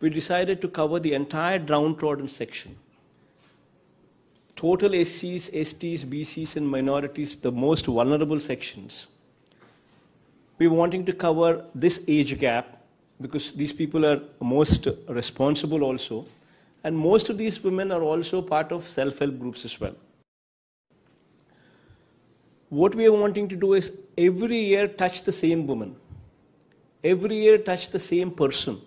we decided to cover the entire downtrodden section. Total SCs, STs, BCs, and minorities, the most vulnerable sections. We're wanting to cover this age gap because these people are most responsible also. And most of these women are also part of self-help groups as well. What we are wanting to do is every year touch the same woman. Every year touch the same person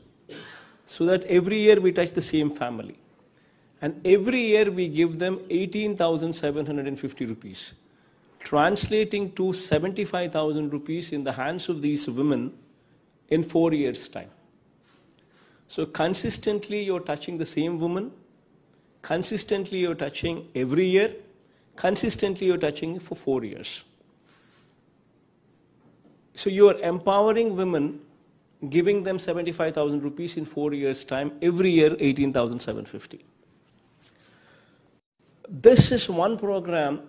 so that every year we touch the same family. And every year we give them 18,750 rupees, translating to 75,000 rupees in the hands of these women in four years' time. So consistently you're touching the same woman, consistently you're touching every year, consistently you're touching for four years. So you are empowering women giving them 75,000 rupees in four years' time, every year 18,750. This is one program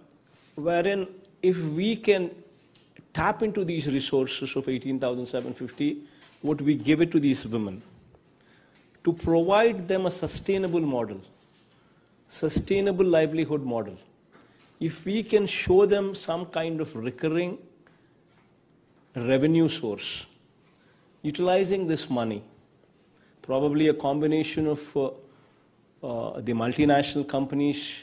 wherein if we can tap into these resources of 18,750, what we give it to these women? To provide them a sustainable model, sustainable livelihood model. If we can show them some kind of recurring revenue source, utilizing this money. Probably a combination of uh, uh, the multinational companies,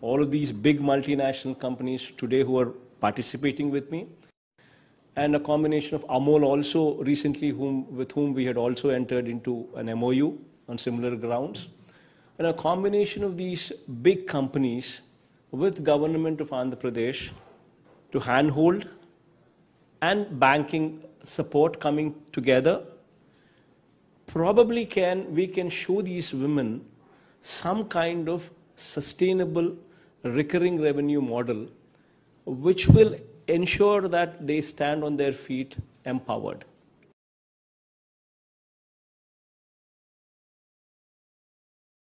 all of these big multinational companies today who are participating with me, and a combination of Amol also recently whom, with whom we had also entered into an MOU on similar grounds. And a combination of these big companies with government of Andhra Pradesh to handhold and banking support coming together, probably can we can show these women some kind of sustainable recurring revenue model which will ensure that they stand on their feet empowered.